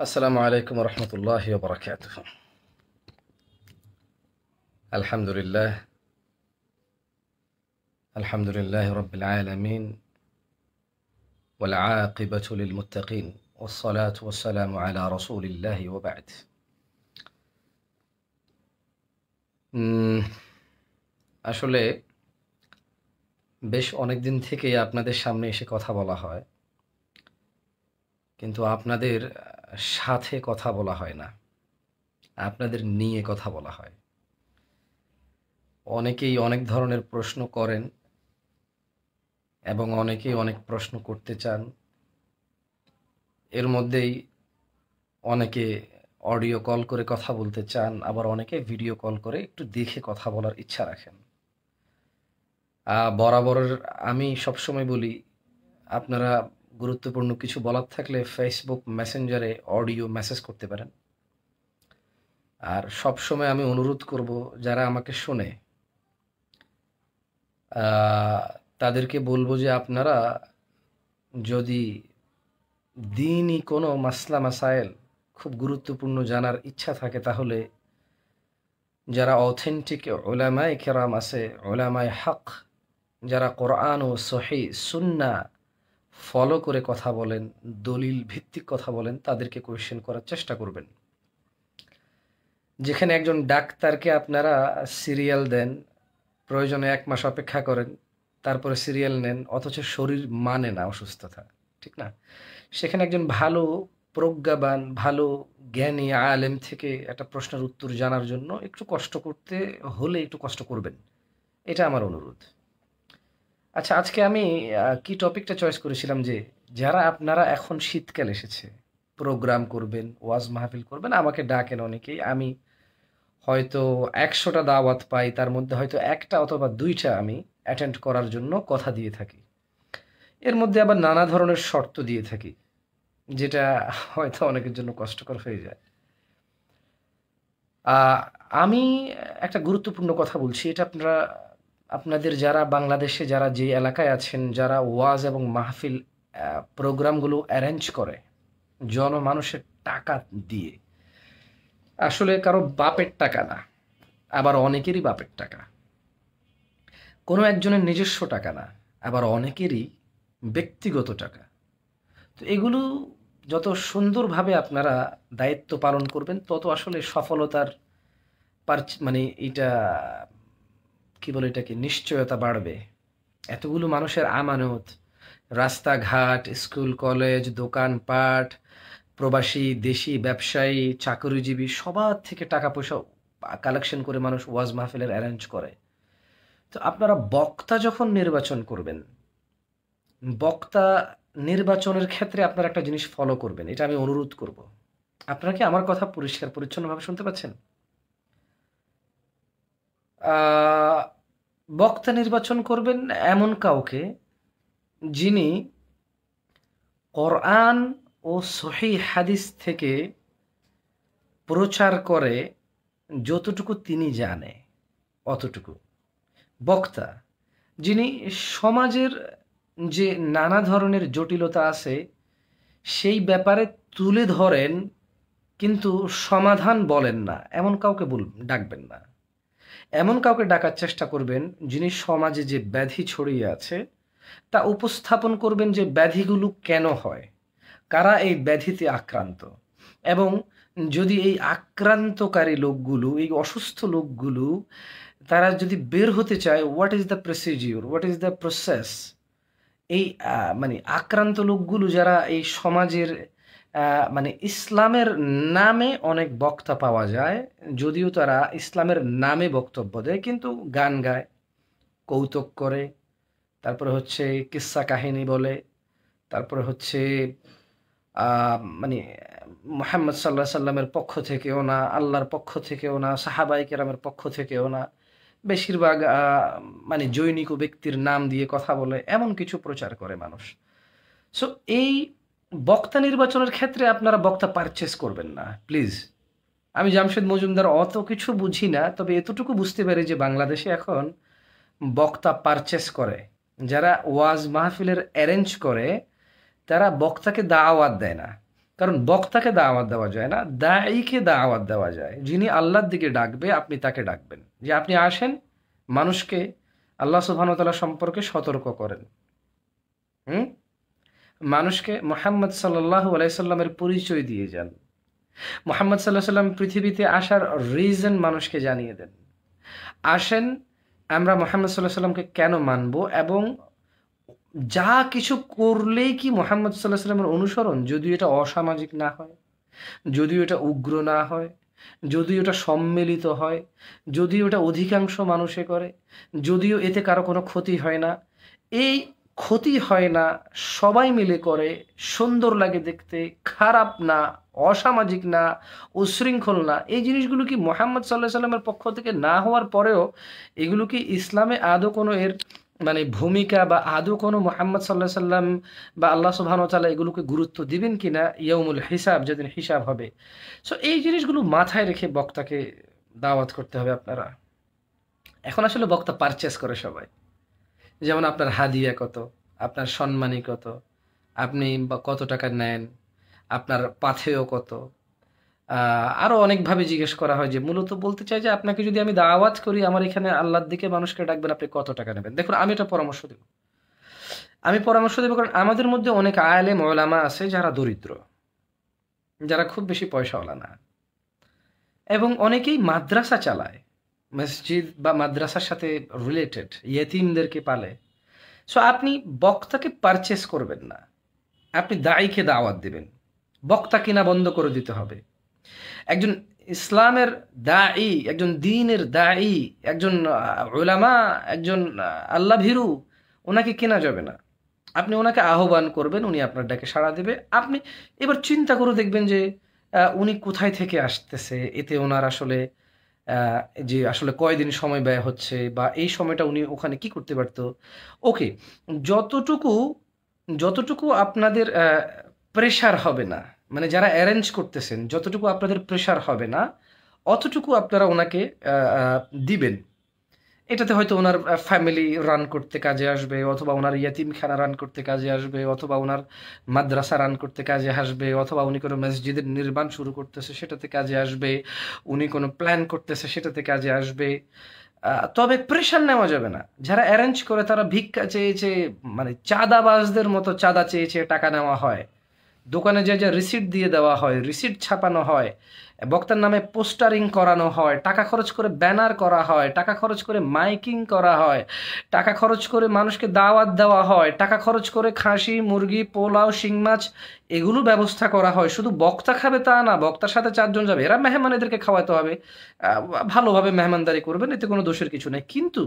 السلام عليكم ورحمة الله وبركاته الحمد لله الحمد لله رب العالمين والعاقبة للمتقين والصلاة والسلام على رسول الله وبعد আসলে বেশ অনেক দিন থেকেই আপনাদের সামনে এসে কথা বলা হয় কিন্তু আপনাদের সাথে কথা বলা হয় না আপনাদের নিয়ে কথা বলা হয় অনেকেই অনেক ধরনের প্রশ্ন করেন এবং অনেকেই অনেক প্রশ্ন করতে চান এর মধ্যেই অনেকে অডিও কল করে কথা বলতে চান আবার অনেকে ভিডিও কল করে একটু দেখে কথা বলার ইচ্ছা রাখেন বরাবরের আমি সবসময় বলি আপনারা গুরুত্বপূর্ণ কিছু বলার থাকলে ফেসবুক মেসেঞ্জারে অডিও মেসেজ করতে পারেন আর সবসময় আমি অনুরোধ করব যারা আমাকে শোনে তাদেরকে বলবো যে আপনারা যদি দিনই কোনো মাসলা মাসাইল খুব গুরুত্বপূর্ণ জানার ইচ্ছা থাকে তাহলে যারা অথেন্টিক ওলামায় কেরাম আছে ওলামায় হক যারা কোরআন ও সহি সুন্না ফলো করে কথা বলেন দলিল ভিত্তিক কথা বলেন তাদেরকে কোয়েশ্চেন করার চেষ্টা করবেন যেখানে একজন ডাক্তারকে আপনারা সিরিয়াল দেন প্রয়োজনে এক মাস অপেক্ষা করেন তারপরে সিরিয়াল নেন অথচ শরীর মানে না অসুস্থতা ঠিক না সেখানে একজন ভালো প্রজ্ঞাবান ভালো জ্ঞানী আলেম থেকে একটা প্রশ্নের উত্তর জানার জন্য একটু কষ্ট করতে হলে একটু কষ্ট করবেন এটা আমার অনুরোধ আচ্ছা আজকে আমি কি টপিকটা চয়েস করেছিলাম যে যারা আপনারা এখন শীতকাল এসেছে প্রোগ্রাম করবেন ওয়াজ মাহফিল করবেন আমাকে ডাকেন অনেকেই আমি হয়তো একশোটা দাওয়াত পাই তার মধ্যে হয়তো একটা অথবা দুইটা আমি অ্যাটেন্ড করার জন্য কথা দিয়ে থাকি এর মধ্যে আবার নানা ধরনের শর্ত দিয়ে থাকি যেটা হয়তো অনেকের জন্য কষ্টকর হয়ে যায় আমি একটা গুরুত্বপূর্ণ কথা বলছি এটা আপনারা আপনাদের যারা বাংলাদেশে যারা যে এলাকায় আছেন যারা ওয়াজ এবং মাহফিল প্রোগ্রামগুলো অ্যারেঞ্জ করে জনমানুষের টাকা দিয়ে আসলে কারো বাপের টাকা না আবার অনেকেরই বাপের টাকা কোনো একজনের নিজস্ব টাকা না আবার অনেকেরই ব্যক্তিগত টাকা তো এগুলো যত সুন্দরভাবে আপনারা দায়িত্ব পালন করবেন তত আসলে সফলতার মানে এটা কি বলে এটাকে নিশ্চয়তা বাড়বে এতগুলো মানুষের আমানত রাস্তাঘাট স্কুল কলেজ দোকানপাট প্রবাসী দেশি ব্যবসায়ী চাকরিজীবী সবার থেকে টাকা পয়সা কালেকশন করে মানুষ ওয়াজ মাহফিলের অ্যারেঞ্জ করে তো আপনারা বক্তা যখন নির্বাচন করবেন বক্তা নির্বাচনের ক্ষেত্রে আপনারা একটা জিনিস ফলো করবেন এটা আমি অনুরোধ করব আপনারা কি আমার কথা পরিষ্কার পরিচ্ছন্নভাবে শুনতে পাচ্ছেন বক্তা নির্বাচন করবেন এমন কাউকে যিনি কোরআন ও সহি হাদিস থেকে প্রচার করে যতটুকু তিনি জানে অতটুকু বক্তা যিনি সমাজের যে নানা ধরনের জটিলতা আছে সেই ব্যাপারে তুলে ধরেন কিন্তু সমাধান বলেন না এমন কাউকে বল ডাকবেন না এমন কাউকে ডাকার চেষ্টা করবেন যিনি সমাজে যে ব্যাধি ছড়িয়ে আছে তা উপস্থাপন করবেন যে ব্যাধিগুলো কেন হয় কারা এই ব্যাধিতে আক্রান্ত এবং যদি এই আক্রান্তকারী লোকগুলো এই অসুস্থ লোকগুলো তারা যদি বের হতে চায় what is the procedure what is the process এই মানে আক্রান্ত লোকগুলো যারা এই সমাজের মানে ইসলামের নামে অনেক বক্তা পাওয়া যায় যদিও তারা ইসলামের নামে বক্তব্য দেয় কিন্তু গান গায় কৌতুক করে তারপরে হচ্ছে কিসা কাহিনী বলে তারপরে হচ্ছে মানে মোহাম্মদ সাল্লাহ সাল্লামের পক্ষ থেকেও না আল্লাহর পক্ষ থেকেও না সাহাবাই কেরামের পক্ষ থেকেও না বেশিরভাগ মানে জৈনিক ব্যক্তির নাম দিয়ে কথা বলে এমন কিছু প্রচার করে মানুষ সো এই বক্তা নির্বাচনের ক্ষেত্রে আপনারা বক্তা পারচেস করবেন না প্লিজ আমি জামশেদ মজুমদার অত কিছু বুঝি না তবে এতটুকু বুঝতে পারি যে বাংলাদেশে এখন বক্তা পারচেস করে যারা ওয়াজ মাহফিলের অ্যারেঞ্জ করে তারা বক্তাকে দাওয়াত দেয় না কারণ বক্তাকে দাওয়াত দেওয়া যায় না দায়ীকে দাওয়াত দেওয়া যায় যিনি আল্লাহর দিকে ডাকবে আপনি তাকে ডাকবেন যে আপনি আসেন মানুষকে আল্লাহ সুবাহতাল্লাহ সম্পর্কে সতর্ক করেন হুম মানুষকে মোহাম্মদ সাল্লাহ আলাইসাল্লামের পরিচয় দিয়ে যান মোহাম্মদ সাল্লাহ সাল্লাম পৃথিবীতে আসার রিজন মানুষকে জানিয়ে দেন আসেন আমরা মোহাম্মদ সাল্লাহ সাল্লামকে কেন মানব এবং যা কিছু করলেই কি মোহাম্মদ সাল্লাহ সাল্লামের অনুসরণ যদিও এটা অসামাজিক না হয় যদিও এটা উগ্র না হয় যদিও এটা সম্মিলিত হয় যদিও এটা অধিকাংশ মানুষে করে যদিও এতে কারো কোনো ক্ষতি হয় না এই ক্ষতি হয় না সবাই মিলে করে সুন্দর লাগে দেখতে খারাপ না অসামাজিক না উশৃঙ্খল না এই জিনিসগুলো কি মোহাম্মদ সাল্লাহ সাল্লামের পক্ষ থেকে না হওয়ার পরেও এগুলো কি ইসলামে আদৌ কোনো এর মানে ভূমিকা বা আদৌ কোনো মোহাম্মদ সাল্লাহ সাল্লাম বা আল্লাহ সুবাহান তালা এগুলোকে গুরুত্ব দিবেন কি না ইয়মুল হিসাব যেদিন হিসাব হবে সো এই জিনিসগুলো মাথায় রেখে বক্তাকে দাওয়াত করতে হবে আপনারা এখন আসলে বক্তা পারচেস করে সবাই যেমন আপনার হাদিয়া কত আপনার সম্মানী কত আপনি কত টাকা নেন আপনার পাথেয় কত আরও অনেকভাবে জিজ্ঞেস করা হয় যে মূলত বলতে চাই যে আপনাকে যদি আমি দাওয়াত করি আমার এখানে আল্লাহর দিকে মানুষকে ডাকবেন আপনি কত টাকা নেবেন দেখুন আমি এটা পরামর্শ দেব আমি পরামর্শ দেবো কারণ আমাদের মধ্যে অনেক আয়ালে ময়লামা আছে যারা দরিদ্র যারা খুব বেশি পয়সাওয়ালা না এবং অনেকেই মাদ্রাসা চালায় মসজিদ বা মাদ্রাসার সাথে রিলেটেড ইয়েতিমদেরকে পালে সো আপনি বক্তাকে পারচেস করবেন না আপনি দায়ীকে দাওয়াত দেবেন বক্তা কিনা বন্ধ করে দিতে হবে একজন ইসলামের দায়ী একজন দিনের দায়ী একজন ওলামা একজন আল্লাহ ভীরু ওনাকে কেনা যাবে না আপনি ওনাকে আহ্বান করবেন উনি আপনার ডাকে সাড়া দেবে আপনি এবার চিন্তা করে দেখবেন যে উনি কোথায় থেকে আসতেছে এতে ওনার আসলে যে আসলে কয়দিন সময় ব্যয় হচ্ছে বা এই সময়টা উনি ওখানে কি করতে পারত ওকে যতটুকু যতটুকু আপনাদের প্রেশার হবে না মানে যারা অ্যারেঞ্জ করতেছেন যতটুকু আপনাদের প্রেশার হবে না অতটুকু আপনারা ওনাকে দিবেন এটাতে হয়তো ওনার ফ্যামিলি রান করতে কাজে আসবে অথবা ওনার ইয়াতিমখানা রান করতে কাজে আসবে অথবা ওনার মাদ্রাসা রান করতে কাজে আসবে অথবা উনি কোনো মসজিদের নির্মাণ শুরু করতেছে সেটাতে কাজে আসবে উনি কোনো প্ল্যান করতেছে সেটাতে কাজে আসবে তবে প্রেশার নেওয়া যাবে না যারা অ্যারেঞ্জ করে তারা ভিক্ষা চেয়েছে মানে চাঁদাবাজদের মতো চাঁদা চেয়েছে টাকা নেওয়া হয় দোকানে যে যা রিসিট দিয়ে দেওয়া হয় রিসিট ছাপানো হয় বক্তার নামে পোস্টারিং করানো হয় টাকা খরচ করে ব্যানার করা হয় টাকা খরচ করে মাইকিং করা হয় টাকা খরচ করে মানুষকে দাওয়াত দেওয়া হয় টাকা খরচ করে খাসি মুরগি পোলাও শিং মাছ এগুলো ব্যবস্থা করা হয় শুধু বক্তা খাবে তা না বক্তার সাথে চারজন যাবে এরা মেহমান এদেরকে খাওয়াতে হবে ভালোভাবে মেহমানদারি করবেন এতে কোনো দোষের কিছু নেই কিন্তু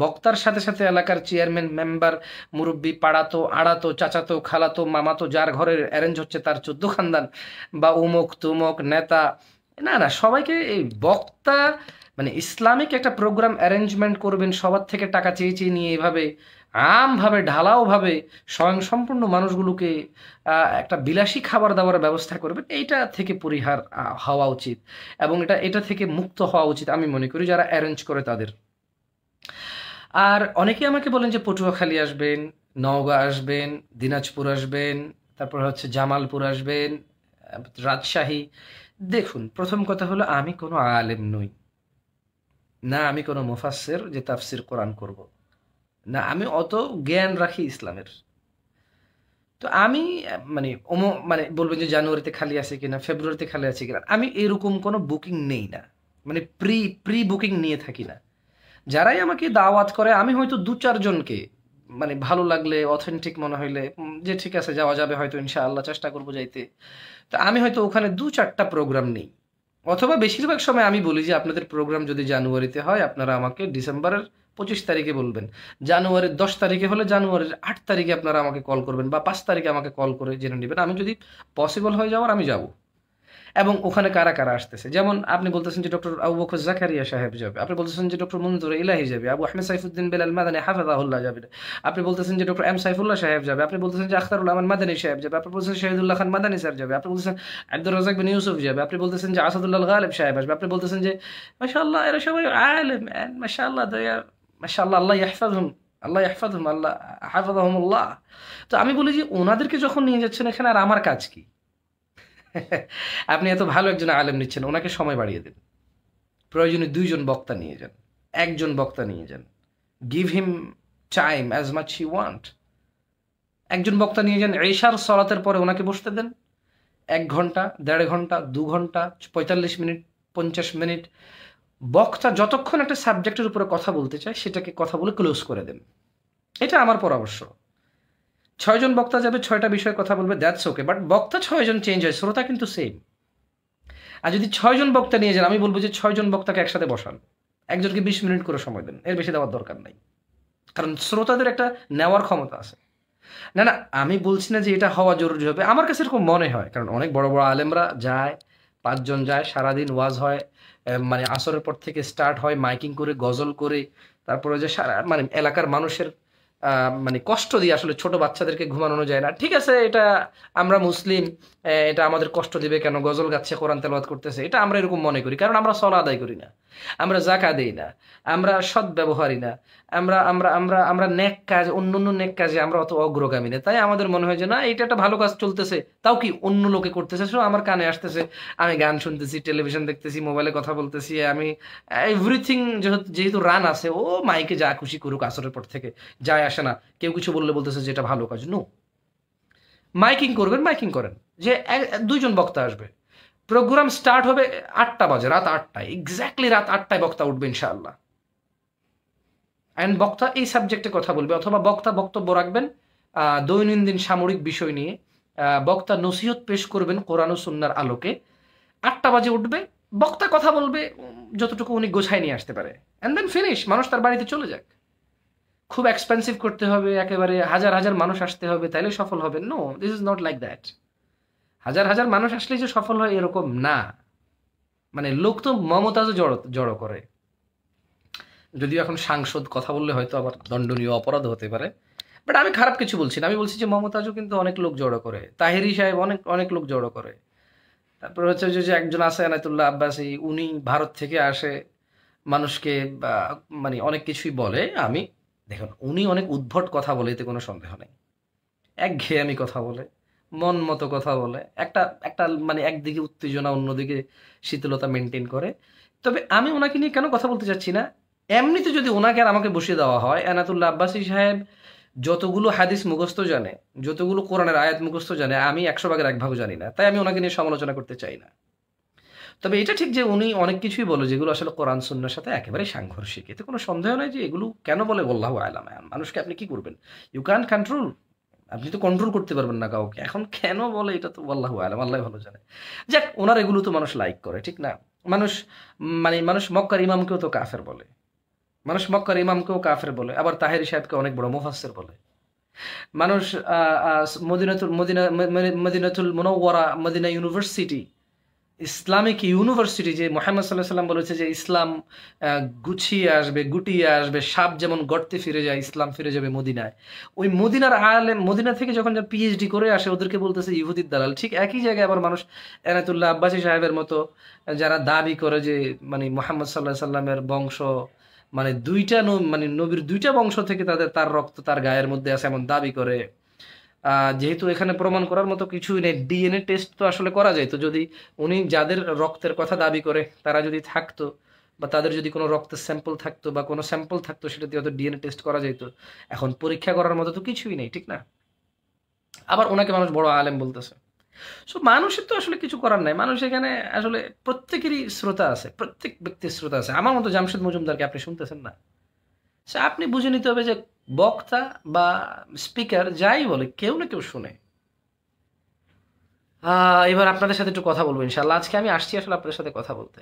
বক্তার সাথে সাথে এলাকার চেয়ারম্যান মেম্বার মুরব্বী পাড়াতো আড়াতো চাচাতো খালাতো মামাতো যার ঘরের অ্যারেঞ্জ হচ্ছে তার চোদ্দ খানদান বা উমুক তুমক নেতা না না সবাইকে এই বক্তা মানে ইসলামিক একটা প্রোগ্রাম অ্যারেঞ্জমেন্ট করবেন সবার থেকে টাকা চেয়ে চেয়ে নিয়ে এভাবে আমভাবে ঢালাওভাবে স্বয়ংসম্পূর্ণ মানুষগুলোকে একটা বিলাসী খাবার দাবারের ব্যবস্থা করবেন এইটা থেকে পরিহার হওয়া উচিত এবং এটা এটা থেকে মুক্ত হওয়া উচিত আমি মনে করি যারা অ্যারেঞ্জ করে তাদের আর অনেকে আমাকে বলেন যে পটুয়াখালী আসবেন নওগাঁ আসবেন দিনাজপুর আসবেন তারপর হচ্ছে জামালপুর আসবেন রাজশাহী দেখুন প্রথম কথা হলো আমি কোনো আলেম নই না আমি কোনো মুফাসের যে তাফসির কোরআন করব। না আমি অত জ্ঞান রাখি ইসলামের তো আমি মানে অমো মানে বলবেন যে জানুয়ারিতে খালি আছে কিনা ফেব্রুয়ারিতে খালি আছে কিনা আমি এরকম কোনো বুকিং নেই না মানে প্রি প্রি বুকিং নিয়ে থাকি না যারাই আমাকে দাওয়াত করে আমি হয়তো দু চারজনকে মানে ভালো লাগলে অথেন্টিক মনে হইলে যে ঠিক আছে যাওয়া যাবে হয়তো ইনশাআল্লাহ চেষ্টা করবো যাইতে তা আমি হয়তো ওখানে দু চারটা প্রোগ্রাম নিই অথবা বেশিরভাগ সময় আমি বলি যে আপনাদের প্রোগ্রাম যদি জানুয়ারিতে হয় আপনারা আমাকে ডিসেম্বরের পঁচিশ তারিখে বলবেন জানুয়ারির দশ তারিখে হলে জানুয়ারির আট তারিখে আপনারা আমাকে কল করবেন বা পাঁচ তারিখে আমাকে কল করে জেনে নেবেন আমি যদি পসিবল হয়ে যাওয়ার আমি যাবো এবং ওখানে কারা কারা আসতেছে যেমন আপনি বলতেছেন যে ডক্টর আবু বকর জাকারিয়া সাহেব যাবে আপনি বলতেছেন যে ডক্টর মঞ্জুর ইলাহি যাবে আবু আহমেদ সাইফুদ্দিন বেলাল মাদানী হাফেজাহুল্লাহ যাবে আপনি বলতেছেন যে ডক্টর এম সাইফুল্লাহ সাহেব যাবে আপনি বলতেছেন যে আখতারুল আহমান মাদানী সাহেব যাবে আপনি বলতেছেন শাহিদুল্লাহ খান মাদানী স্যার যাবে আপনি বলতেছেন আব্দুর রাজাক বিন ইউসুফ যাবে আপনি বলতেছেন যে আসাদুল্লাহ গালেব সাহেব আসবে আপনি বলতেছেন যে মাশাআল্লাহ এরা সবাই আলেম মাশাআল্লাহ দয়া মাশাআল্লাহ আল্লাহ ইয়াহফাজহুম আল্লাহ ইহফাদহুম আল্লাহ হাফাজাহুমুল্লাহ তো আমি বলি যে ওনাদেরকে যখন নিয়ে যাচ্ছেন এখানে আর আমার কাজ কি আপনি এত ভালো একজন আলেম নিচ্ছেন ওনাকে সময় বাড়িয়ে দিন প্রয়োজনে দুইজন বক্তা নিয়ে যান একজন বক্তা নিয়ে যান give him time as much he want একজন বক্তা নিয়ে যান এশার সলাতের পরে ওনাকে বসতে দেন এক ঘন্টা দেড় ঘন্টা দু ঘন্টা পঁয়তাল্লিশ মিনিট পঞ্চাশ মিনিট বক্তা যতক্ষণ একটা সাবজেক্টের উপরে কথা বলতে চায় সেটাকে কথা বলে ক্লোজ করে দেন এটা আমার পরামর্শ ছয়জন বক্তা যাবে ছয়টা বিষয়ে কথা বলবে দ্যাটস ওকে বাট বক্তা ছয়জন চেঞ্জ হয় শ্রোতা কিন্তু সেম আর যদি ছয়জন বক্তা নিয়ে যান আমি বলবো যে ছয়জন বক্তাকে একসাথে বসান একজনকে বিশ মিনিট করে সময় দেন এর বেশি দেওয়ার দরকার নাই কারণ শ্রোতাদের একটা নেওয়ার ক্ষমতা আছে না না আমি বলছি না যে এটা হওয়া জরুরি হবে আমার কাছে এরকম মনে হয় কারণ অনেক বড় বড় আলেমরা যায় পাঁচজন যায় সারাদিন ওয়াজ হয় মানে আসরের পর থেকে স্টার্ট হয় মাইকিং করে গজল করে তারপরে যে সারা মানে এলাকার মানুষের মানে কষ্ট দিয়ে আসলে ছোট বাচ্চাদেরকে ঘুমানো যায় না ঠিক আছে এটা আমরা মুসলিম এটা আমাদের কষ্ট দিবে কেন গজল গাছে কোরআন তেলবাদ করতেছে এটা আমরা এরকম মনে করি কারণ আমরা সলা আদায় করি না আমরা জাকা দিই না আমরা সৎ ব্যবহারই না আমরা আমরা আমরা আমরা নেক কাজ অন্য অন্য নেক কাজে আমরা অত অগ্রগামী না তাই আমাদের মনে হয় যে না এটা একটা ভালো কাজ চলতেছে তাও কি অন্য লোকে করতেছে শুধু আমার কানে আসতেছে আমি গান শুনতেছি টেলিভিশন দেখতেছি মোবাইলে কথা বলতেছি আমি এভরিথিং যেহেতু রান আছে ও মাইকে যা খুশি করুক আসরের পর থেকে যায় আসে না কেউ কিছু বললে বলতেছে যে এটা ভালো কাজ নো মাইকিং করবেন মাইকিং করেন যে দুইজন বক্তা আসবে প্রোগ্রাম স্টার্ট হবে আটটা বাজে রাত আটটায় এক্স্যাক্টলি রাত আটটায় বক্তা উঠবে ইনশাআল্লাহ অ্যান্ড বক্তা এই সাবজেক্টে কথা বলবে অথবা বক্তা বক্তব্য রাখবেন দৈনন্দিন সামরিক বিষয় নিয়ে বক্তা নসিহত পেশ করবেন কোরআন ও সুন্নার আলোকে আটটা বাজে উঠবে বক্তা কথা বলবে যতটুকু উনি গোছায় নিয়ে আসতে পারে অ্যান্ড দেন ফিনিশ মানুষ তার বাড়িতে চলে যাক খুব এক্সপেন্সিভ করতে হবে একেবারে হাজার হাজার মানুষ আসতে হবে তাইলে সফল হবে no this is not like that হাজার হাজার মানুষ আসলে যে সফল হয় এরকম না মানে লোক তো মমতাজও জড়ো জড়ো করে যদিও এখন সাংসদ কথা বললে হয়তো আবার দণ্ডনীয় অপরাধ হতে পারে বাট আমি খারাপ কিছু বলছি না আমি বলছি যে মমতাজও কিন্তু অনেক লোক জড়ো করে তাহেরি সাহেব অনেক অনেক লোক জড়ো করে তারপর হচ্ছে যে একজন আছে আনায়তুল্লাহ আব্বাসী উনি ভারত থেকে আসে মানুষকে মানে অনেক কিছুই বলে আমি দেখুন উনি অনেক উদ্ভট কথা বলে এতে কোনো সন্দেহ নেই এক ঘেয়ে আমি কথা বলে মন মতো কথা বলে একটা একটা মানে একদিকে উত্তেজনা অন্যদিকে শীতলতা মেনটেন করে তবে আমি ওনাকে নিয়ে কেন কথা বলতে চাচ্ছি না এমনিতে যদি ওনাকে আর আমাকে বসিয়ে দেওয়া হয় এনাতুল্লা আব্বাসী সাহেব যতগুলো হাদিস মুখস্থ জানে যতগুলো কোরআনের আয়াত মুখস্থ জানে আমি একশো ভাগের এক ভাগ জানি না তাই আমি ওনাকে নিয়ে সমালোচনা করতে চাই না তবে এটা ঠিক যে উনি অনেক কিছুই বলে যেগুলো আসলে কোরআন সুন্নার সাথে একেবারে সাংঘর্ষিক এতে কোনো সন্দেহ নয় যে এগুলো কেন বলে বললাহ আয়লাম মানুষকে আপনি কি করবেন ইউ ক্যান কন্ট্রোল আপনি তো কন্ট্রোল করতে পারবেন না কাউকে এখন কেন বলে এটা তো আল্লাহ আলম আল্লাহ ভালো জানে যাক ওনার এগুলো তো মানুষ লাইক করে ঠিক না মানুষ মানে মানুষ মক্কার ইমামকেও তো কাফের বলে মানুষ মক্কার ইমামকেও কাফের বলে আবার তাহের সাহেবকে অনেক বড় মুফাসের বলে মানুষ Madinatul Madina Madinatul Munawwara Madina university Islamic university যে মোহাম্মদ সাল্লাহ সাল্লাম বলেছে যে ইসলাম গুছিয়ে আসবে গুটিয়ে আসবে সাপ যেমন গর্তে ফিরে যায় ইসলাম ফিরে যাবে মদিনায় ওই মদিনার আয়ালে মদিনা থেকে যখন পিএইচডি করে আসে ওদেরকে বলতেছে ইহুদির দালাল ঠিক একই জায়গায় আবার মানুষ এনাতুল্লাহ আব্বাসী সাহেবের মতো যারা দাবি করে যে মানে মোহাম্মদ সাল্লাহ সাল্লামের বংশ মানে দুইটা মানে নবীর দুইটা বংশ থেকে তাদের তার রক্ত তার গায়ের মধ্যে আছে এমন দাবি করে যেহেতু এখানে প্রমাণ করার মতো কিছুই নেই ডিএনএ টেস্ট তো আসলে করা যায় তো যদি উনি যাদের রক্তের কথা দাবি করে তারা যদি থাকতো বা তাদের যদি কোনো রক্তের স্যাম্পল থাকতো বা কোনো স্যাম্পল থাকতো সেটা দিয়ে হয়তো ডিএনএ টেস্ট করা যেত এখন পরীক্ষা করার মতো তো কিছুই নেই ঠিক না আবার ওনাকে মানুষ বড় আলেম বলতেছে সো মানুষের তো আসলে কিছু করার নাই মানুষ এখানে আসলে প্রত্যেকেরই শ্রোতা আছে প্রত্যেক ব্যক্তির শ্রোতা আছে আমার মতো জামশেদ মজুমদারকে আপনি শুনতেছেন না সে আপনি বুঝে নিতে হবে যে বক্তা বা স্পিকার যাই বলে কেউ না কেউ শুনে এবার আপনাদের সাথে একটু কথা বলবো ইনশাল্লাহ আজকে আমি আসছি আসলে আপনাদের সাথে কথা বলতে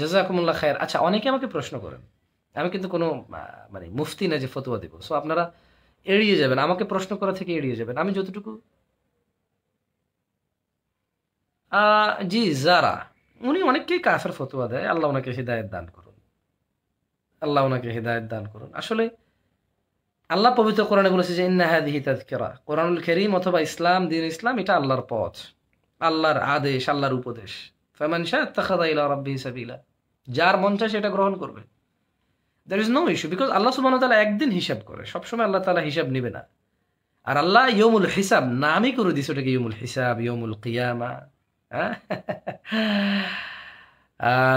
জাজাকুমুল্লাহ খায়ের আচ্ছা অনেকে আমাকে প্রশ্ন করেন আমি কিন্তু কোনো মানে মুফতি না যে ফতুয়া দেবো সো আপনারা এড়িয়ে যাবেন আমাকে প্রশ্ন করা থেকে এড়িয়ে যাবেন আমি যতটুকু জি যারা উনি অনেককেই কাফের ফতুয়া দেয় আল্লাহ ওনাকে হৃদায়ত দান করুন আল্লাহ ওনাকে হৃদায়ত দান করুন আসলে আল্লাহ পবিত্র কোরআনে বলেছে যে ইন্নাহাদিহি তাজকেরা কোরআনুল খেরিম অথবা ইসলাম দিন ইসলাম এটা আল্লাহর পথ আল্লাহর আদেশ আল্লাহর উপদেশ ফেমান শাহ যার মন চায় সেটা গ্রহণ করবে there is no issue because Allah সুবাহ তালা একদিন হিসাব করে সবসময় আল্লাহ তালা হিসাব নেবে না আর আল্লাহ ইয়মুল হিসাব নামই করে দিস ওটাকে ইয়মুল হিসাব ইয়মুল কিয়ামা হ্যাঁ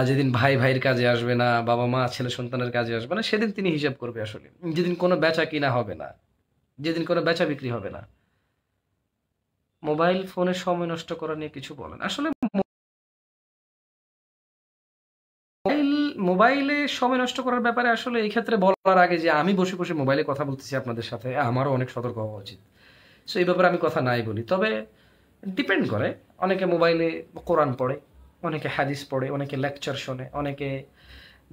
যেদিন ভাই ভাইয়ের কাজে আসবে না বাবা মা ছেলে সন্তানের কাজে আসবে না মানে সেদিন তিনি হিসাব করবে আসলে যেদিন কোনো বেচা কিনা হবে না যেদিন কোনো বেচা বিক্রি হবে না মোবাইল ফোনে সময় নষ্ট করা নিয়ে কিছু বলেন আসলে মোবাইল মোবাইলে সময় নষ্ট করার ব্যাপারে আসলে এই ক্ষেত্রে বলার আগে যে আমি বসে বসে মোবাইলে কথা বলতেছি আপনাদের সাথে আমারও অনেক সতর্ক হওয়া উচিত সো এই ব্যাপারে আমি কথা নাই বলি তবে ডিপেন্ড করে অনেকে মোবাইলে কোরআন পড়ে অনেকে হাদিস পড়ে অনেকে লেকচার শোনে অনেকে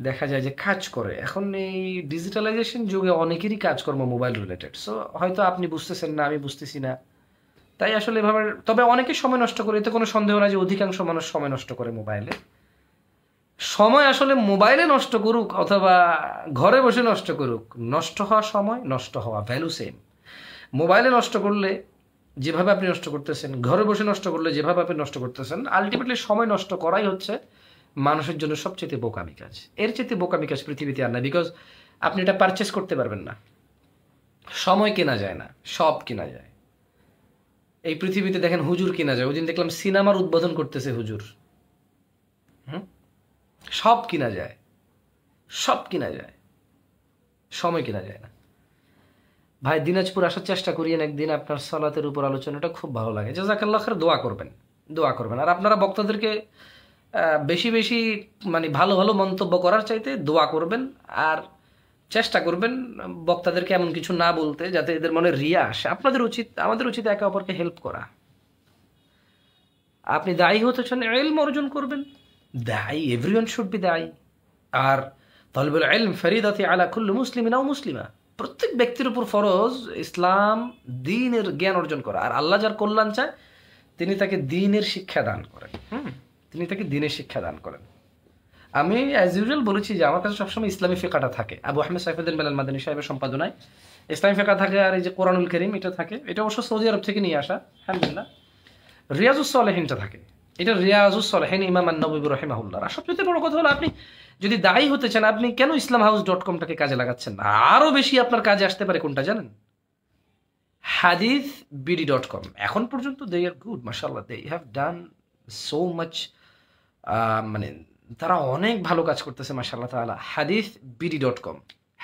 দেখা যায় যে কাজ করে এখন এই ডিজিটালাইজেশন যুগে অনেকেরই কাজকর্ম মোবাইল রিলেটেড সো হয়তো আপনি বুঝতেছেন না আমি বুঝতেছি না তাই আসলে এভাবে তবে অনেকে সময় নষ্ট করে এতে কোনো সন্দেহ না যে অধিকাংশ মানুষ সময় নষ্ট করে মোবাইলে সময় আসলে মোবাইলে নষ্ট করুক অথবা ঘরে বসে নষ্ট করুক নষ্ট হওয়া সময় নষ্ট হওয়া ভ্যালু সেম মোবাইলে নষ্ট করলে যেভাবে আপনি নষ্ট করতেছেন ঘরে বসে নষ্ট করলে যেভাবে আপনি নষ্ট করতেছেন আলটিমেটলি সময় নষ্ট করাই হচ্ছে মানুষের জন্য সবচেয়ে বোকামি কাজ এর চেয়ে বোকামি কাজ পৃথিবীতে আর না বিকজ আপনি এটা পারচেস করতে পারবেন না সময় কেনা যায় না সব কেনা যায় এই পৃথিবীতে দেখেন হুজুর কেনা যায় ওই দিন দেখলাম সিনেমার উদ্বোধন করতেছে হুজুর হুম সব কেনা যায় সব কেনা যায় সময় কেনা যায় না ভাই দিনাজপুর আসার চেষ্টা করিয়েন একদিন আপনার সালাতের উপর আলোচনাটা খুব ভালো লাগে জাজাকাল্লাহ খার দোয়া করবেন দোয়া করবেন আর আপনারা বক্তাদেরকে বেশি বেশি মানে ভালো ভালো মন্তব্য করার চাইতে দোয়া করবেন আর চেষ্টা করবেন বক্তাদেরকে এমন কিছু না বলতে যাতে এদের মনে রিয়া আসে আপনাদের উচিত আমাদের উচিত একে অপরকে হেল্প করা আপনি দায়ী হতে চান এলম অর্জন করবেন দায়ী এভরিওয়ান শুড বি দায়ী আর তলবুল এলম ফেরিদাতি আলা কুল্লু মুসলিম ও মুসলিমা প্রত্যেক ব্যক্তির উপর ফরজ ইসলাম দিনের জ্ঞান অর্জন করা আর আল্লাহ যার কল্যাণ চায় তিনি তাকে দিনের শিক্ষা দান করেন হুম তিনি তাকে দিনের শিক্ষা দান করেন আমি অ্যাজ ইউজুয়াল বলেছি যে আমার কাছে সবসময় ইসলামী ফেকাটা থাকে আবু আহমেদ সাইফুদ্দিন বেলাল মাদানী সাহেবের সম্পাদনায় ইসলামী ফেকা থাকে আর এই যে কোরআনুল করিম এটা থাকে এটা অবশ্য সৌদি আরব থেকে নিয়ে আসা আলহামদুলিল্লাহ রিয়াজুস সালেহিনটা থাকে এটা রিয়াজুস সালেহিন ইমাম আন্নবুর রহিমাহুল্লাহ আর সবচেয়ে বড় কথা হলো আপনি যদি দায়ী হতে চান আপনি কেন ইসলাম হাউস ডট কমটাকে কাজে লাগাচ্ছেন না আরও বেশি আপনার কাজে আসতে পারে কোনটা জানেন হাদিস বিডি ডট কম এখন পর্যন্ত দে আর গুড মাসাল্লাহ they have done so much মানে তারা অনেক ভালো কাজ করতেছে মাসাল্লাহ তালা হাদিস বিডি ডট কম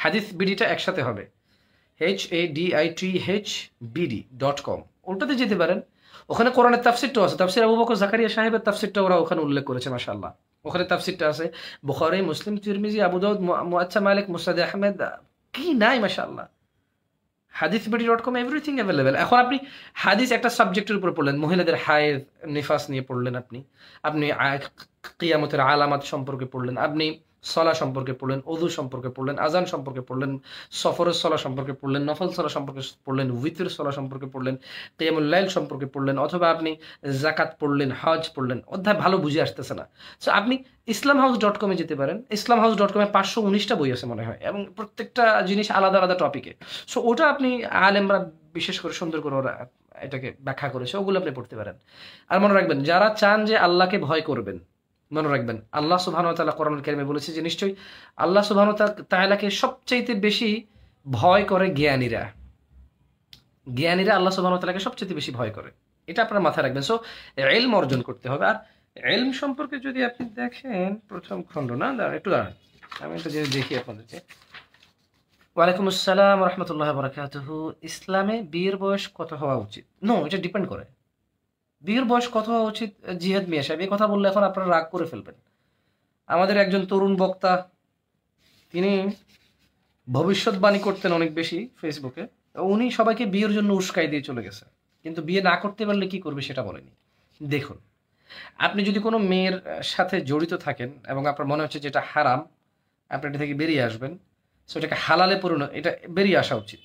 হাদিস বিডিটা একসাথে হবে H A D I T H BD dot com ওটাতে যেতে পারেন ওখানে কোরআনের তাফসিরটাও আছে তাফসির আবু বকর জাকারিয়া সাহেবের তাফসিরটা ওরা ওখানে উল্লেখ করেছে মাসাল্লাহ ওখানে তাফসিরটা আছে বুখারি মুসলিম তিরমিজি আবুদৌদ মুআচ্ছা মালিক মুসাদ আহমেদ কি নাই মাসাল্লাহ হাদিস BD dot com everything available এখন আপনি হাদিস একটা সাবজেক্টের উপর পড়লেন মহিলাদের হায়ের নিফাস নিয়ে পড়লেন আপনি আপনি কিয়ামতের আলামাত সম্পর্কে পড়লেন আপনি সলা সম্পর্কে পড়লেন অধু সম্পর্কে পড়লেন আজান সম্পর্কে পড়লেন সফরের সলা সম্পর্কে পড়লেন নফল সলা সম্পর্কে পড়লেন উইতের সলা সম্পর্কে পড়লেন কেয়ামুল্লাইল সম্পর্কে পড়লেন অথবা আপনি জাকাত পড়লেন হজ পড়লেন অধ্যায় ভালো বুঝে আসতেছে না সো আপনি ইসলাম হাউস ডট কমে যেতে পারেন ইসলাম হাউস ডট কমে পাঁচশো উনিশটা বই আছে মনে হয় এবং প্রত্যেকটা জিনিস আলাদা আলাদা টপিকে সো ওটা আপনি আলেমরা বিশেষ করে সুন্দর করে ওরা এটাকে ব্যাখ্যা করেছে ওগুলো আপনি পড়তে পারেন আর মনে রাখবেন যারা চান যে আল্লাহকে ভয় করবেন মনে রাখবেন আল্লাহ সুবাহন তালা কোরআন কেরমে বলেছে যে নিশ্চয়ই আল্লাহ সুবাহন তাহলাকে সবচাইতে বেশি ভয় করে জ্ঞানীরা জ্ঞানীরা আল্লাহ সুবাহন তালাকে সবচেয়ে বেশি ভয় করে এটা আপনার মাথায় রাখবেন সো এলম অর্জন করতে হবে আর এলম সম্পর্কে যদি আপনি দেখেন প্রথম খণ্ড না দাঁড়ান একটু দাঁড়ান আমি একটা জিনিস দেখি আপনাদেরকে ওয়ালাইকুম আসসালাম রহমতুল্লাহ বরাকাত ইসলামে বিয়ের বয়স কত হওয়া উচিত নো এটা ডিপেন্ড করে বিয়ের বয়স কত হওয়া উচিত জিহাদ মিয়া সাহেব এই কথা বললে এখন আপনারা রাগ করে ফেলবেন আমাদের একজন তরুণ বক্তা তিনি ভবিষ্যৎবাণী করতেন অনেক বেশি ফেসবুকে উনি সবাইকে বিয়ের জন্য উস্কাই দিয়ে চলে গেছে কিন্তু বিয়ে না করতে পারলে কি করবে সেটা বলেনি দেখুন আপনি যদি কোনো মেয়ের সাথে জড়িত থাকেন এবং আপনার মনে হচ্ছে যে এটা হারাম আপনি এটা থেকে বেরিয়ে আসবেন সো এটাকে হালালে পরিণত এটা বেরিয়ে আসা উচিত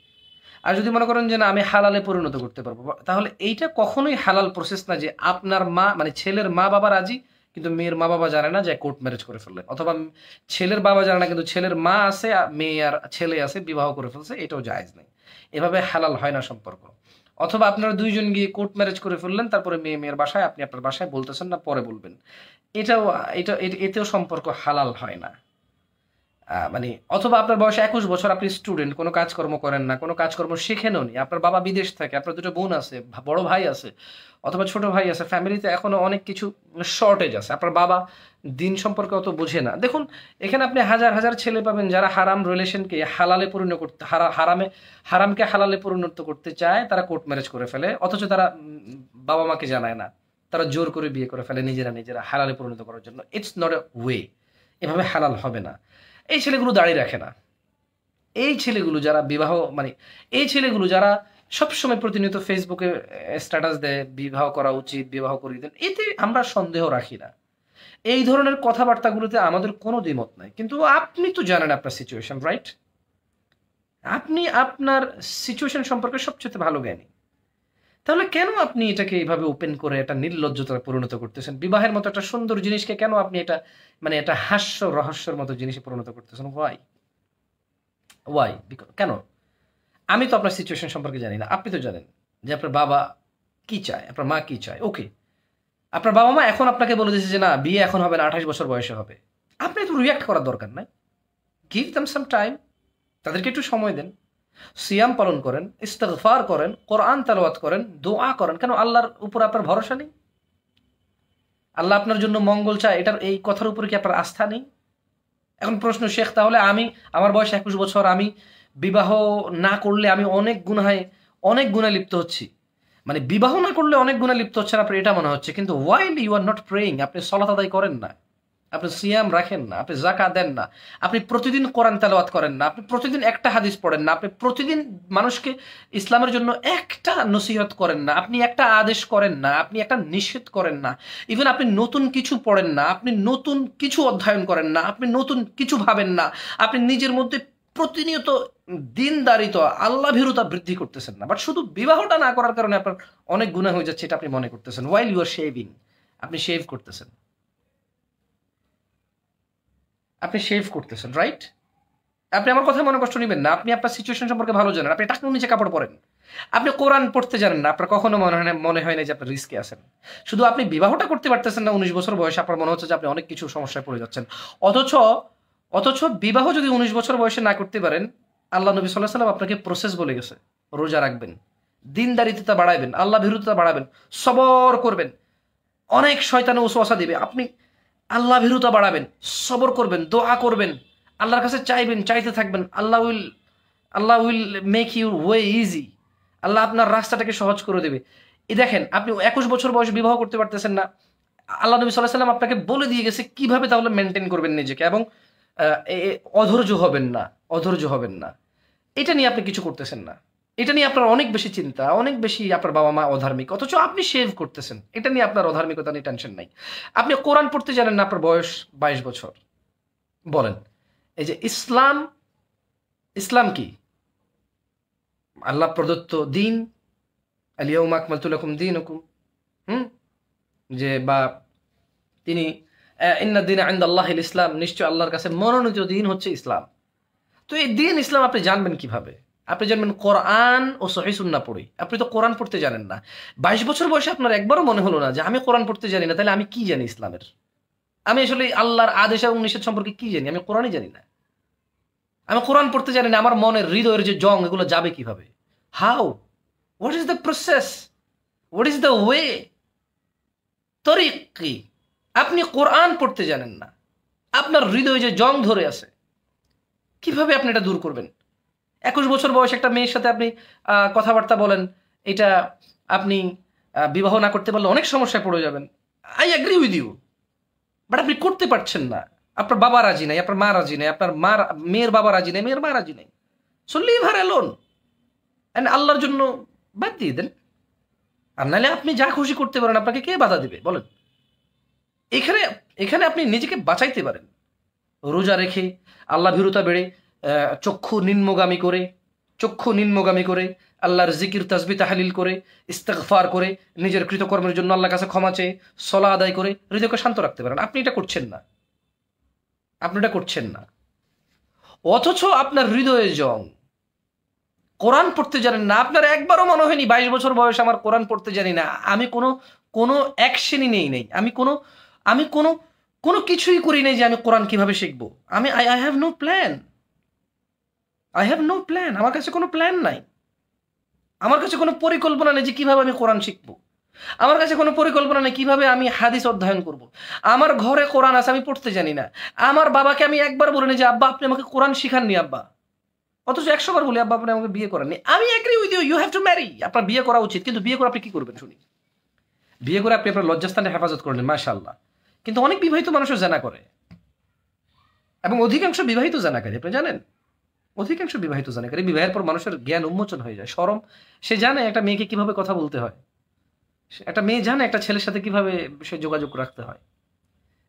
আর যদি মনে করেন যে না আমি হালালে পরিণত করতে পারবো তাহলে এইটা কখনোই হালাল প্রসেস না যে আপনার মা মানে ছেলের মা বাবা রাজি কিন্তু মেয়ের মা বাবা জানে না যে কোর্ট ম্যারেজ করে ফেললেন অথবা ছেলের বাবা জানে না কিন্তু ছেলের মা আছে মেয়ে আর ছেলে আছে বিবাহ করে ফেলছে এটাও জায়েজ নেই এভাবে হালাল হয় না সম্পর্ক অথবা আপনারা দুইজন গিয়ে কোর্ট ম্যারেজ করে ফেললেন তারপরে মেয়ে মেয়ের বাসায় আপনি আপনার বাসায় বলতেছেন না পরে বলবেন এটাও এটা এতেও সম্পর্ক হালাল হয় না মানে অথবা আপনার বয়স একুশ বছর আপনি স্টুডেন্ট কোনো কাজকর্ম করেন না কোনো কাজকর্ম শেখেনও নি আপনার বাবা বিদেশ থাকে আপনার দুটো বোন আছে বড় ভাই আছে অথবা ছোট ভাই আছে ফ্যামিলিতে এখনও অনেক কিছু শর্টেজ আছে আপনার বাবা দিন সম্পর্কে অত বোঝে না দেখুন এখানে আপনি হাজার হাজার ছেলে পাবেন যারা হারাম রিলেশনকে হালালে পরিণত করতে হারামে হারামকে হালালে পরিণত করতে চায় তারা কোর্ট ম্যারেজ করে ফেলে অথচ তারা বাবা মাকে জানায় না তারা জোর করে বিয়ে করে ফেলে নিজেরা নিজেরা হালালে পরিণত করার জন্য ইটস নট এ ওয়ে এভাবে হালাল হবে না এই ছেলেগুলো দাঁড়িয়ে রাখে না এই ছেলেগুলো যারা বিবাহ মানে এই ছেলেগুলো যারা সবসময় প্রতিনিয়ত ফেসবুকে স্ট্যাটাস দেয় বিবাহ করা উচিত বিবাহ করিয়ে দেন এতে আমরা সন্দেহ রাখি না এই ধরনের কথাবার্তাগুলোতে আমাদের কোনো দ্বিমত নাই কিন্তু আপনি তো জানেন আপনার সিচুয়েশন রাইট আপনি আপনার সিচুয়েশন সম্পর্কে সবচেয়ে ভালো জ্ঞানী তাহলে কেন আপনি এটাকে এইভাবে ওপেন করে এটা নির্লজ্জতায় পরিণত করতেছেন বিবাহের মতো একটা সুন্দর জিনিসকে কেন আপনি এটা মানে এটা হাস্য রহস্যের মতো জিনিসে পরিণত করতেছেন ওয়াই ওয়াই কেন আমি তো আপনার সিচুয়েশন সম্পর্কে জানি না আপনি তো জানেন যে আপনার বাবা কি চায় আপনার মা কি চায় ওকে আপনার বাবা মা এখন আপনাকে বলে দিয়েছে যে না বিয়ে এখন হবে না আঠাশ বছর বয়সে হবে আপনি তো রিয়াক্ট করার দরকার নাই গিভ দাম সাম টাইম তাদেরকে একটু সময় দেন সিয়াম পালন করেন ইস্তফার করেন কোরআন তালওয়াত করেন দোয়া করেন কেন আল্লাহর উপর আপনার ভরসা নেই আল্লাহ আপনার জন্য মঙ্গল চায় এটার এই কথার উপরে কি আপনার আস্থা নেই এখন প্রশ্ন শেখ তাহলে আমি আমার বয়স একুশ বছর আমি বিবাহ না করলে আমি অনেক গুনায় অনেক গুণায় লিপ্ত হচ্ছি মানে বিবাহ না করলে অনেক গুণায় লিপ্ত না আপনার এটা মনে হচ্ছে কিন্তু while you are not praying আপনি সলাত আদায় করেন না আপনি সিয়াম রাখেন না আপনি জাকা দেন না আপনি প্রতিদিন কোরআন তেলাওয়াত করেন না আপনি প্রতিদিন একটা হাদিস পড়েন না আপনি প্রতিদিন মানুষকে ইসলামের জন্য একটা নসিহত করেন না আপনি একটা আদেশ করেন না আপনি একটা নিষেধ করেন না ইভেন আপনি নতুন কিছু পড়েন না আপনি নতুন কিছু অধ্যয়ন করেন না আপনি নতুন কিছু ভাবেন না আপনি নিজের মধ্যে প্রতিনিয়ত দিনদারিত আল্লাহ ভীরুতা বৃদ্ধি করতেছেন না বাট শুধু বিবাহটা না করার কারণে আপনার অনেক গুণা হয়ে যাচ্ছে এটা আপনি মনে করতেছেন ওয়াইল ইউ আর শেভিং আপনি শেভ করতেছেন আপনি শেভ করতেছেন রাইট আপনি আমার কথা মনে কষ্ট নেবেন না আপনি আপনার সিচুয়েশন সম্পর্কে ভালো জানেন আপনি টাকা নিচে কাপড় পরেন আপনি কোরআন পড়তে জানেন না আপনার কখনো মনে হয় মনে হয় না যে আপনার রিস্কে আছেন শুধু আপনি বিবাহটা করতে পারতেছেন না উনিশ বছর বয়সে আপনার মনে হচ্ছে যে আপনি অনেক কিছু সমস্যায় পড়ে যাচ্ছেন অথচ অথচ বিবাহ যদি উনিশ বছর বয়সে না করতে পারেন আল্লাহ নবী সাল্লাহ সাল্লাম আপনাকে প্রসেস বলে গেছে রোজা রাখবেন দিনদারিত্বতা বাড়াবেন আল্লাহ বিরুদ্ধতা বাড়াবেন সবর করবেন অনেক শয়তানে উসওয়াসা দিবে আপনি আল্লাহ ভীরুতা বাড়াবেন সবর করবেন দোয়া করবেন আল্লাহর কাছে চাইবেন চাইতে থাকবেন আল্লাহ উইল আল্লাহ will make your way easy আল্লাহ আপনার রাস্তাটাকে সহজ করে দেবে এই দেখেন আপনি একুশ বছর বয়সে বিবাহ করতে পারতেছেন না আল্লাহ নবী সাল্লাহ সাল্লাম আপনাকে বলে দিয়ে গেছে কিভাবে তাহলে মেনটেন করবেন নিজেকে এবং অধৈর্য হবেন না অধৈর্য হবেন না এটা নিয়ে আপনি কিছু করতেছেন না এটা নিয়ে আপনার অনেক বেশি চিন্তা অনেক বেশি আপনার বাবা মা অধার্মিক অথচ আপনি সেভ করতেছেন এটা নিয়ে আপনার অধার্মিকতা নিয়ে টেনশন নাই আপনি কোরআন পড়তে জানেন না আপনার বয়স বাইশ বছর বলেন এই যে ইসলাম ইসলাম কি আল্লাহ প্রদত্ত দিন আলিয়াউম আকমালতুল্লাকুম দিন হুকুম হুম যে বা তিনি ইন্না দিন আইন্দ আল্লাহ ইসলাম নিশ্চয় আল্লাহর কাছে মনোনীত দিন হচ্ছে ইসলাম তো এই দিন ইসলাম আপনি জানবেন কিভাবে আপনি জানবেন কোরআন ও সহি সুন্না পড়ি আপনি তো কোরআন পড়তে জানেন না বাইশ বছর বয়সে আপনার একবারও মনে হলো না যে আমি কোরআন পড়তে জানি না তাহলে আমি কি জানি ইসলামের আমি আসলে আল্লাহর আদেশ এবং নিষেধ সম্পর্কে কি জানি আমি কোরআনই জানি না আমি কোরআন পড়তে জানি না আমার মনের হৃদয়ের যে জং এগুলো যাবে কিভাবে how what is the process what is the way তরি কি আপনি কোরআন পড়তে জানেন না আপনার হৃদয়ে যে জং ধরে আছে কিভাবে আপনি এটা দূর করবেন একুশ বছর বয়স একটা মেয়ের সাথে আপনি কথাবার্তা বলেন এটা আপনি বিবাহ না করতে পারলে অনেক সমস্যায় পড়ে যাবেন I agree with you but আপনি করতে পারছেন না আপনার বাবা রাজি নাই আপনার মা রাজি নাই আপনার মা মেয়ের বাবা রাজি নাই মেয়ের মা রাজি নাই so leave her alone and আল্লাহর জন্য বাদ দিয়ে দেন আর নাহলে আপনি যা খুশি করতে পারেন আপনাকে কে বাধা দেবে বলেন এখানে এখানে আপনি নিজেকে বাঁচাইতে পারেন রোজা রেখে আল্লাহ ভীরুতা বেড়ে চক্ষু নিম্নগামী করে চক্ষু নিম্নগামী করে আল্লাহর জিকির তাজবি তাহালিল করে ইস্তেকফার করে নিজের কৃতকর্মের জন্য আল্লাহর কাছে ক্ষমা চেয়ে সলা আদায় করে হৃদয়কে শান্ত রাখতে পারেন আপনি এটা করছেন না আপনি এটা করছেন না অথচ আপনার হৃদয়ে জং কোরআন পড়তে জানেন না আপনার একবারও মনে হয়নি বাইশ বছর বয়সে আমার কোরআন পড়তে জানি না আমি কোনো কোনো অ্যাকশনই নেই নেই আমি কোনো আমি কোনো কোনো কিছুই করি নেই যে আমি কোরআন কিভাবে শিখবো আমি I I have no plan I have no plan আমার কাছে কোনো প্ল্যান নাই আমার কাছে কোনো পরিকল্পনা নেই যে কীভাবে আমি কোরআন শিখবো আমার কাছে কোনো পরিকল্পনা নেই কীভাবে আমি হাদিস অধ্যয়ন করব। আমার ঘরে কোরআন আছে আমি পড়তে জানি না আমার বাবাকে আমি একবার বলিনি যে আব্বা আপনি আমাকে কোরআন শিখাননি আব্বা অথচ একশো বার বলি আব্বা আপনি আমাকে বিয়ে করাননি আমি agree with you you have to marry আপনার বিয়ে করা উচিত কিন্তু বিয়ে করে আপনি কী করবেন শুনি বিয়ে করে আপনি আপনার লজ্জাস্থানে হেফাজত করলেন মাশাল্লাহ কিন্তু অনেক বিবাহিত মানুষও জানা করে এবং অধিকাংশ বিবাহিত জানা করে আপনি জানেন অধিকাংশ বিবাহিত জানে কারণ বিবাহের পর মানুষের জ্ঞান উন্মোচন হয়ে যায় সরম সে জানে একটা মেয়েকে কিভাবে কথা বলতে হয় একটা মেয়ে জানে একটা ছেলের সাথে কিভাবে সে যোগাযোগ রাখতে হয়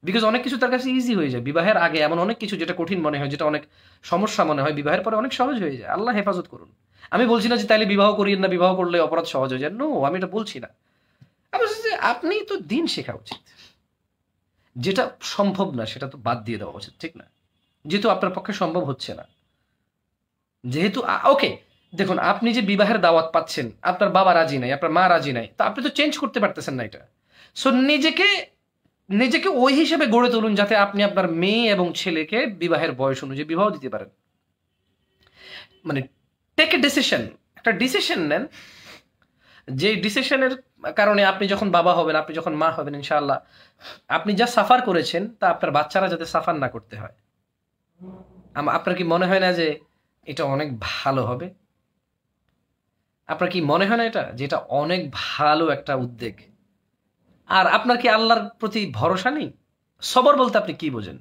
বিকজ অনেক কিছু তার কাছে ইজি হয়ে যায় বিবাহের আগে এমন অনেক কিছু যেটা কঠিন মনে হয় যেটা অনেক সমস্যা মনে হয় বিবাহের পরে অনেক সহজ হয়ে যায় আল্লাহ হেফাজত করুন আমি বলছি না যে তাইলে বিবাহ করিয়েন না বিবাহ করলে অপরাধ সহজ হয়ে যায় নো আমি এটা বলছি না আমি বলছি যে আপনি তো দিন শেখা উচিত যেটা সম্ভব না সেটা তো বাদ দিয়ে দেওয়া উচিত ঠিক না যেহেতু আপনার পক্ষে সম্ভব হচ্ছে না যেহেতু ওকে দেখুন আপনি যে বিবাহের দাওয়াত পাচ্ছেন আপনার বাবা রাজি নাই আপনার মা রাজি নাই তা আপনি তো চেঞ্জ করতে পারতেছেন না এটা সো নিজেকে নিজেকে ওই হিসেবে গড়ে তুলুন যাতে আপনি আপনার মেয়ে এবং ছেলেকে বিবাহের বয়স অনুযায়ী বিবাহ দিতে পারেন মানে টেক এ ডিসিশন একটা ডিসিশন নেন যে ডিসিশনের কারণে আপনি যখন বাবা হবেন আপনি যখন মা হবেন ইনশাআল্লাহ আপনি যা সাফার করেছেন তা আপনার বাচ্চারা যাতে সাফার না করতে হয় আপনার কি মনে হয় না যে এটা অনেক ভালো হবে আপনার কি মনে হয় না এটা যে এটা অনেক ভালো একটা উদ্যোগ আর আপনার কি আল্লাহর প্রতি ভরসা নেই সবর বলতে আপনি কি বোঝেন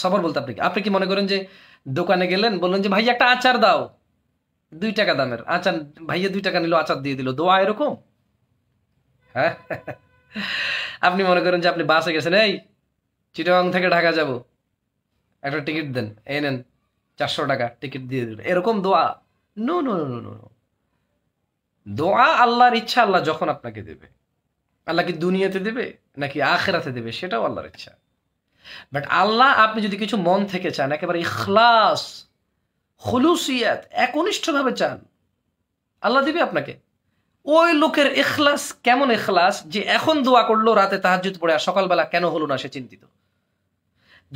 সবর বলতে আপনি আপনি কি মনে করেন যে দোকানে গেলেন বললেন যে ভাই একটা আচার দাও দুই টাকা দামের আচার ভাইয়া দুই টাকা নিল আচার দিয়ে দিল দোয়া এরকম হ্যাঁ আপনি মনে করেন যে আপনি বাসে গেছেন এই চিটাং থেকে ঢাকা যাব একটা টিকিট দেন এই নেন চারশো টাকা টিকিট দিয়ে দেবে এরকম দোয়া no no no no no দোয়া আল্লাহর ইচ্ছা আল্লাহ যখন আপনাকে দেবে আল্লাহ কি দুনিয়াতে দেবে নাকি আখেরাতে দেবে সেটাও আল্লাহর ইচ্ছা বাট আল্লাহ আপনি যদি কিছু মন থেকে চান একেবারে ইখলাস হলুসিয়াত একনিষ্ঠভাবে চান আল্লাহ দেবে আপনাকে ওই লোকের এখলাস কেমন এখলাস যে এখন দোয়া করলো রাতে তাহাজুদ পড়ে আর সকালবেলা কেন হলো না সে চিন্তিত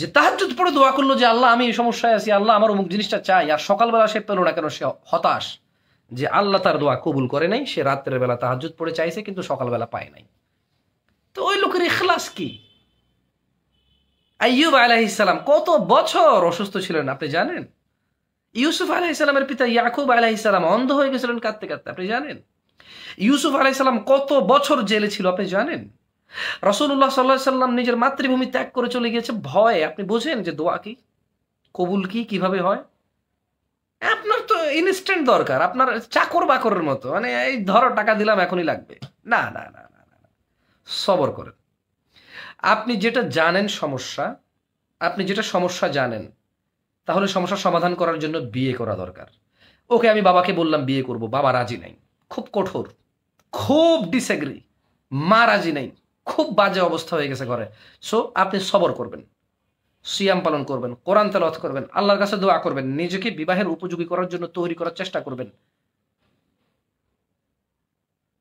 যে তাহাজুদ পড়ে দোয়া করলো যে আল্লাহ আমি এই সমস্যায় আছি আল্লাহ আমার অমুক জিনিসটা চাই আর সকালবেলা সে পেল না কেন সে হতাশ যে আল্লাহ তার দোয়া কবুল করে নাই সে রাত্রের বেলা তাহাজুদ পড়ে চাইছে কিন্তু সকালবেলা পায় নাই তো ওই লোকের ইখলাস কি আইয়ুব আলাহিসাল্লাম কত বছর অসুস্থ ছিলেন আপনি জানেন ইউসুফ আলাহিসাল্লামের পিতা ইয়াকুব আলাহিসাল্লাম অন্ধ হয়ে গেছিলেন কাঁদতে কাঁদতে আপনি জানেন ইউসুফ আলাহিসাল্লাম কত বছর জেলে ছিল আপনি জানেন রসুল্লাহ সাল্লাহ সাল্লাম নিজের মাতৃভূমি ত্যাগ করে চলে গিয়েছে ভয়ে আপনি বোঝেন যে দোয়া কি কবুল কি কিভাবে হয় আপনার তো ইনস্ট্যান্ট দরকার আপনার চাকর বাকরের মতো মানে এই ধরো টাকা দিলাম এখনই লাগবে না না না না না সবর করেন আপনি যেটা জানেন সমস্যা আপনি যেটা সমস্যা জানেন তাহলে সমস্যার সমাধান করার জন্য বিয়ে করা দরকার ওকে আমি বাবাকে বললাম বিয়ে করব বাবা রাজি নাই খুব কঠোর খুব ডিসএগ্রি মা রাজি নাই খুব বাজে অবস্থা হয়ে গেছে ঘরে সো আপনি সবর করবেন সিয়াম পালন করবেন কোরআন তেলত করবেন আল্লাহর কাছে দোয়া করবেন নিজেকে বিবাহের উপযোগী করার জন্য তৈরি করার চেষ্টা করবেন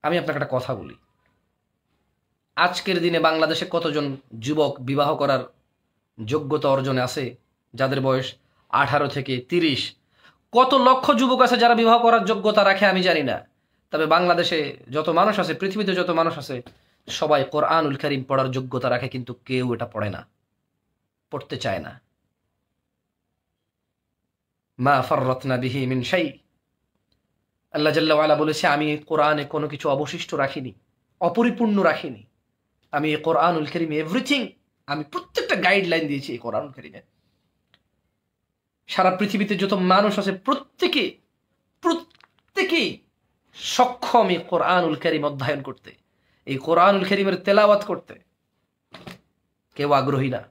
আমি আপনাকে একটা কথা বলি আজকের দিনে বাংলাদেশে কতজন যুবক বিবাহ করার যোগ্যতা অর্জনে আছে যাদের বয়স আঠারো থেকে তিরিশ কত লক্ষ যুবক আছে যারা বিবাহ করার যোগ্যতা রাখে আমি জানি না তবে বাংলাদেশে যত মানুষ আছে পৃথিবীতে যত মানুষ আছে সবাই কোরআনুল করিম পড়ার যোগ্যতা রাখে কিন্তু কেউ এটা পড়ে না পড়তে চায় না মা ফররতনা বিহি মিন সাই আল্লাহ জাল্লাওয়ালা বলেছে আমি কোরআনে কোনো কিছু অবশিষ্ট রাখিনি অপরিপূর্ণ রাখিনি আমি এই কোরআনুল করিম এভরিথিং আমি প্রত্যেকটা গাইডলাইন দিয়েছি এই কোরআনুল করিমে সারা পৃথিবীতে যত মানুষ আছে প্রত্যেকে প্রত্যেকেই সক্ষম এই কোরআনুল করিম অধ্যয়ন করতে এই কোরআনুল খেরিমের তেলাওয়াত করতে কেউ আগ্রহী না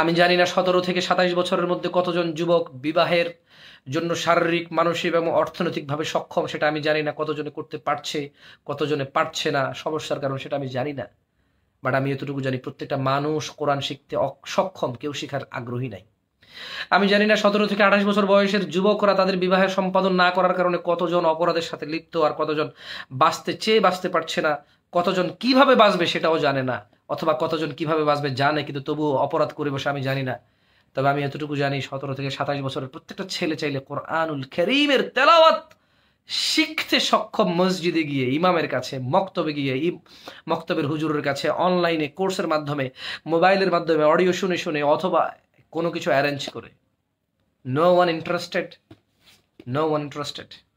আমি জানি না সতেরো থেকে সাতাইশ বছরের মধ্যে কতজন যুবক বিবাহের জন্য শারীরিক মানসিক এবং অর্থনৈতিকভাবে সক্ষম সেটা আমি জানি না কতজনে করতে পারছে কতজনে পারছে না সমস্যার কারণ সেটা আমি জানি না বাট আমি এতটুকু জানি প্রত্যেকটা মানুষ কোরআন শিখতে সক্ষম কেউ শেখার আগ্রহী নাই আমি জানি না সতেরো থেকে আঠাশ বছর বয়সের যুবকরা তাদের বিবাহের সম্পাদন না করার কারণে কতজন অপরাধের সাথে লিপ্ত আর কতজন বাঁচতে চেয়ে বাঁচতে পারছে না কতজন কিভাবে বাঁচবে সেটাও জানে না অথবা কতজন কিভাবে বাঁচবে জানে কিন্তু তবুও অপরাধ করে বসে আমি জানি না তবে আমি এতটুকু জানি সতেরো থেকে সাতাশ বছরের প্রত্যেকটা ছেলে চাইলে কোরআনুল খেরিমের তেলাওয়াত শিখতে সক্ষম মসজিদে গিয়ে ইমামের কাছে মক্তবে গিয়ে মক্তবের হুজুরের কাছে অনলাইনে কোর্সের মাধ্যমে মোবাইলের মাধ্যমে অডিও শুনে শুনে অথবা কোনো কিছু অ্যারেঞ্জ করে no one interested no one interested